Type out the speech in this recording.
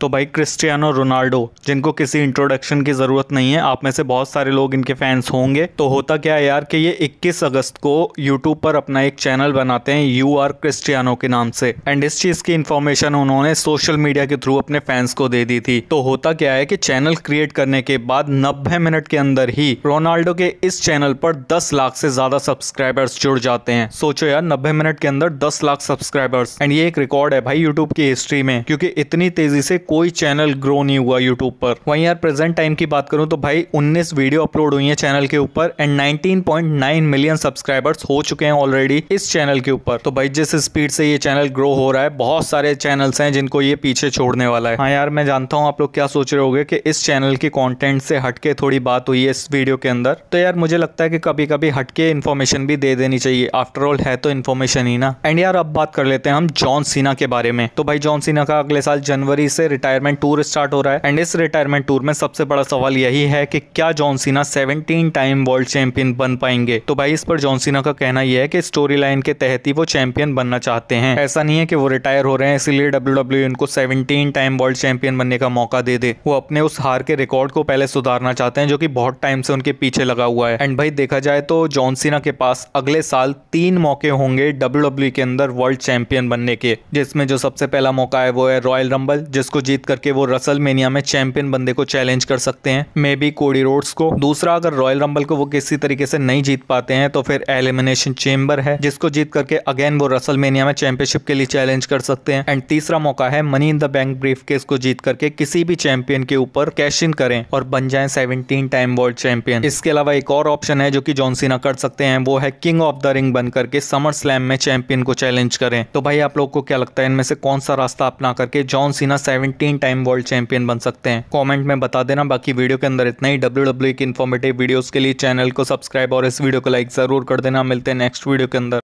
तो भाई Cristiano Ronaldo जिनको किसी इंट्रोडक्शन की ज़रूरत नहीं है आप में से बहुत सारे लोग इनके फैंस होंगे तो होता क्या है यार कि ये 21 अगस्त को यूट्यूब पर अपना एक चैनल बनाते हैं यू आर क्रिस्टियानो के नाम से एंड इस चीज़ की इन्फॉर्मेशन उन्होंने सोशल मीडिया के थ्रू अपने फैंस को दे दी थी तो होता क्या है कि चैनल क्रिएट करने के बाद नब्बे मिनट के अंदर ही रोनाल्डो के इस चैनल पर दस लाख से ज़्यादा सब्सक्राइबर्स जुड़ जाते हैं सोचो यार नब्बे मिनट के अंदर दस लाख सब्सक्राइबर्स एंड ये एक रिकॉर्ड है भाई यूट्यूब की हिस्ट्री में क्योंकि इतनी तेजी से कोई चैनल ग्रो नहीं हुआ यूट्यूब पर वहीं यार प्रेजेंट टाइम की बात करूं तो भाई उन्नीस वीडियो अपलोड हुई है चैनल के ऊपर एंड 19.9 मिलियन सब्सक्राइबर्स हो चुके हैं ऑलरेडी इस चैनल के ऊपर तो भाई जिस स्पीड से ये चैनल ग्रो हो रहा है बहुत सारे चैनल्स हैं जिनको ये पीछे छोड़ने वाला है हाँ यार मैं जानता हूँ आप लोग क्या सोच रहे हो कि इस चैनल के कॉन्टेंट से हटके थोड़ी बात हुई है इस वीडियो के अंदर तो यार मुझे लगता है कि कभी कभी हटके इन्फॉर्मेशन भी दे देनी चाहिए आफ्टरऑल है तो इन्फॉर्मेशन ही ना एंड यार अब बात कर लेते हैं हम जॉन सीना के बारे में तो भाई जॉन सीना का अगले साल जनवरी से रिटायरमेंट टूर स्टार्ट हो रहा है एंड इस रिटायरमेंट टूर में सबसे बड़ा सवाल यही है कि क्या John Cena 17 time world champion बन पाएंगे तो भाई इस पर जॉन सीना का कहना यह है कि स्टोरी लाइन के तहत ही वो चैंपियन बनना चाहते हैं ऐसा नहीं है कि वो रिटायर हो रहे हैं इसीलिए डब्ल्यू इनको सेवनटीन टाइम वर्ल्ड चैंपियन बनने का मौका दे दे वो अपने उस हार के रिकॉर्ड को पहले सुधारना चाहते हैं जो की बहुत टाइम से उनके पीछे लगा हुआ है एंड भाई देखा जाए तो जॉन सीना के पास अगले साल तीन मौके होंगे डब्ल्यू e के अंदर वर्ल्ड चैंपियन बनने के जिसमें जो सबसे पहला मौका है वो है रॉयल रंबल जिसको जीत करके वो रसल मेनिया में चैंपियन बंदे को चैलेंज कर सकते हैं मे बी कोडी रोड्स को दूसरा अगर रॉयल रंबल को वो किसी तरीके से नहीं जीत पाते हैं तो फिर एलिमिनेशन चेंबर है जिसको जीत करके अगेन वो रसल मेनिया में चैंपियनशिप के लिए चैलेंज कर सकते हैं एंड तीसरा मौका है money in the bank briefcase को जीत करके किसी भी चैंपियन के ऊपर कैश इन करें और बन जाए सेवनटीन टाइम वर्ल्ड चैंपियन इसके अलावा एक और ऑप्शन है जो की जॉनसिना कर सकते हैं वो है किंग ऑफ द रिंग बन करके समर स्लैम में चैंपियन को चैलेंज करें तो भाई आप लोग को क्या लगता है इनमें से कौन सा रास्ता अपना करके John Cena seven 19 time world champion बन सकते हैं कॉमेंट में बता देना बाकी वीडियो के अंदर इतना ही डब्ल्यू डब्ल्यू e की इन्फॉर्मेटिव वीडियोस के लिए चैनल को सब्सक्राइब और इस वीडियो को लाइक ज़रूर कर देना मिलते हैं नेक्स्ट वीडियो के अंदर